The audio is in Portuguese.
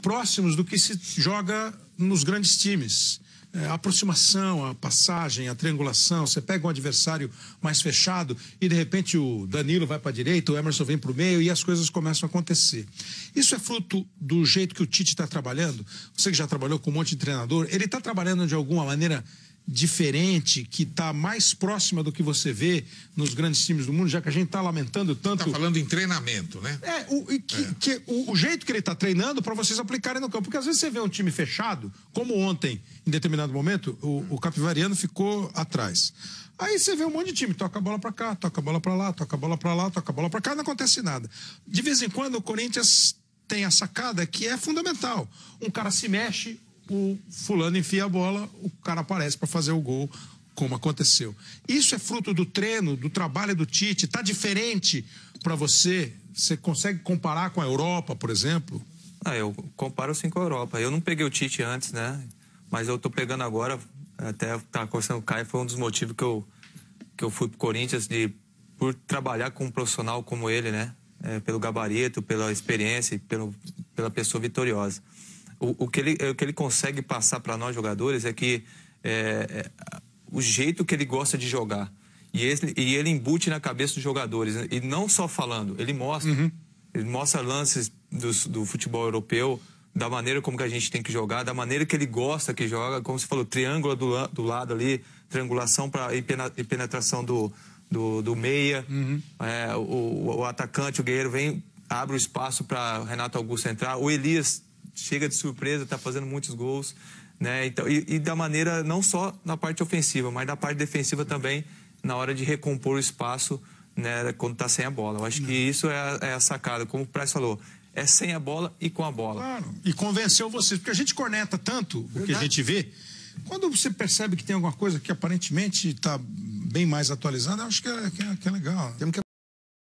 próximos do que se joga nos grandes times. É, a aproximação, a passagem, a triangulação. Você pega um adversário mais fechado e de repente o Danilo vai para a direita, o Emerson vem para o meio e as coisas começam a acontecer. Isso é fruto do jeito que o Tite está trabalhando. Você que já trabalhou com um monte de treinador, ele está trabalhando de alguma maneira diferente, que está mais próxima do que você vê nos grandes times do mundo, já que a gente está lamentando tá tanto. Está falando em treinamento, né? É, o, que, é. que o, o, jeito que ele está treinando para vocês aplicarem no campo. Porque às vezes você vê um time fechado, como ontem, em determinado momento, o, o Capivariano ficou atrás. Aí você vê um monte de time, toca a bola para cá, toca a bola para lá, toca a bola para lá, toca a bola para cá, não acontece nada. De vez em quando o Corinthians tem a sacada que é fundamental. Um cara se mexe, o fulano enfia a bola, o cara aparece para fazer o gol, como aconteceu. Isso é fruto do treino, do trabalho do Tite. Tá diferente para você? Você consegue comparar com a Europa, por exemplo? Ah, eu comparo sim com a Europa. Eu não peguei o Tite antes, né? Mas eu tô pegando agora. Até tá conversando com o Caio, foi um dos motivos que eu, que eu fui pro Corinthians de por trabalhar com um profissional como ele, né? É, pelo gabarito, pela experiência, pelo, pela pessoa vitoriosa o, que, ele, o que ele consegue passar para nós jogadores é que é, é, o jeito que ele gosta de jogar. E ele, e ele embute na cabeça dos jogadores. Né? E não só falando, ele mostra. Uhum. Ele mostra lances do, do futebol europeu, da maneira como que a gente tem que jogar, da maneira que ele gosta que joga, como você falou, triângulo do, do lado ali, triangulação para e, e penetração do, do, do meia. Uhum. É, o, o, atacante, o guerreiro, vem, abre o espaço para Renato Augusto entrar. O Elias chega de surpresa, está fazendo muitos gols. Né? Então, e, e, da maneira, não só na parte ofensiva, mas na parte defensiva também, na hora de recompor o espaço né, quando está sem a bola. Eu acho não. que isso é a, é a sacada, como o Price falou é sem a bola e com a bola. Claro. E convenceu vocês, porque a gente corneta tanto Verdade. o que a gente vê. Quando você percebe que tem alguma coisa que aparentemente está bem mais atualizada, acho que é, que é, que é legal. Temos que